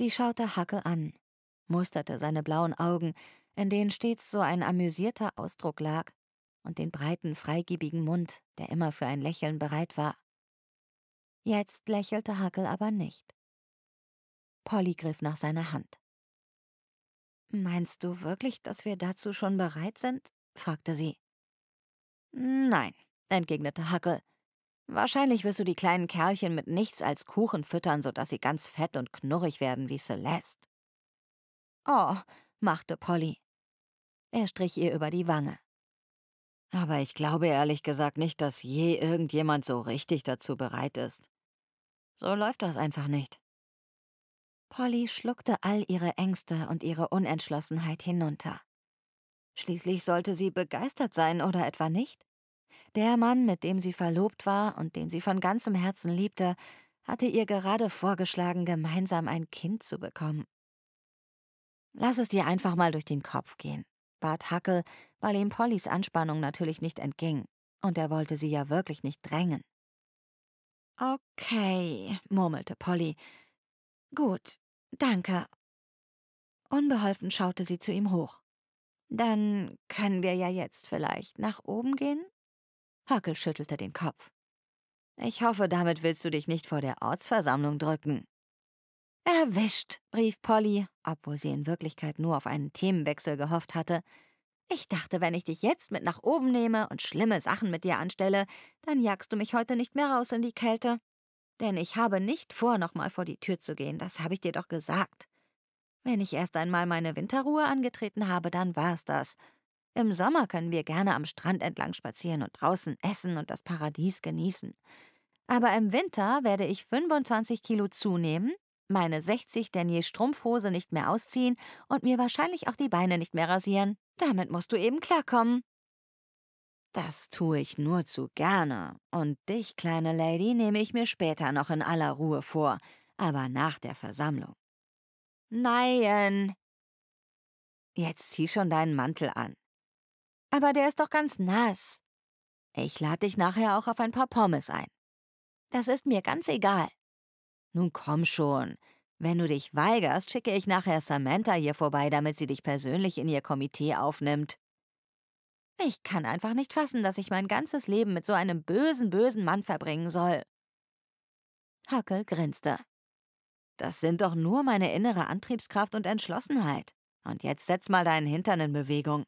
Sie schaute Hackel an, musterte seine blauen Augen, in denen stets so ein amüsierter Ausdruck lag, und den breiten, freigebigen Mund, der immer für ein Lächeln bereit war. Jetzt lächelte Hackel aber nicht. Polly griff nach seiner Hand. Meinst du wirklich, dass wir dazu schon bereit sind? fragte sie. Nein, entgegnete Hackel. Wahrscheinlich wirst du die kleinen Kerlchen mit nichts als Kuchen füttern, sodass sie ganz fett und knurrig werden wie Celeste. Oh, machte Polly. Er strich ihr über die Wange. Aber ich glaube ehrlich gesagt nicht, dass je irgendjemand so richtig dazu bereit ist. So läuft das einfach nicht. Polly schluckte all ihre Ängste und ihre Unentschlossenheit hinunter. Schließlich sollte sie begeistert sein oder etwa nicht? Der Mann, mit dem sie verlobt war und den sie von ganzem Herzen liebte, hatte ihr gerade vorgeschlagen, gemeinsam ein Kind zu bekommen. Lass es dir einfach mal durch den Kopf gehen, bat Hackel, weil ihm Pollys Anspannung natürlich nicht entging, und er wollte sie ja wirklich nicht drängen. Okay, murmelte Polly. Gut, danke. Unbeholfen schaute sie zu ihm hoch. Dann können wir ja jetzt vielleicht nach oben gehen? Hackel schüttelte den Kopf. Ich hoffe, damit willst du dich nicht vor der Ortsversammlung drücken. Erwischt, rief Polly, obwohl sie in Wirklichkeit nur auf einen Themenwechsel gehofft hatte. Ich dachte, wenn ich dich jetzt mit nach oben nehme und schlimme Sachen mit dir anstelle, dann jagst du mich heute nicht mehr raus in die Kälte. Denn ich habe nicht vor, nochmal vor die Tür zu gehen, das habe ich dir doch gesagt. Wenn ich erst einmal meine Winterruhe angetreten habe, dann war's das. Im Sommer können wir gerne am Strand entlang spazieren und draußen essen und das Paradies genießen. Aber im Winter werde ich 25 Kilo zunehmen, meine 60 Denier Strumpfhose nicht mehr ausziehen und mir wahrscheinlich auch die Beine nicht mehr rasieren. Damit musst du eben klarkommen. Das tue ich nur zu gerne. Und dich, kleine Lady, nehme ich mir später noch in aller Ruhe vor, aber nach der Versammlung. Nein! Jetzt zieh schon deinen Mantel an. Aber der ist doch ganz nass. Ich lade dich nachher auch auf ein paar Pommes ein. Das ist mir ganz egal. Nun komm schon. Wenn du dich weigerst, schicke ich nachher Samantha hier vorbei, damit sie dich persönlich in ihr Komitee aufnimmt. Ich kann einfach nicht fassen, dass ich mein ganzes Leben mit so einem bösen, bösen Mann verbringen soll. Hackel grinste. Das sind doch nur meine innere Antriebskraft und Entschlossenheit. Und jetzt setz mal deinen Hintern in Bewegung.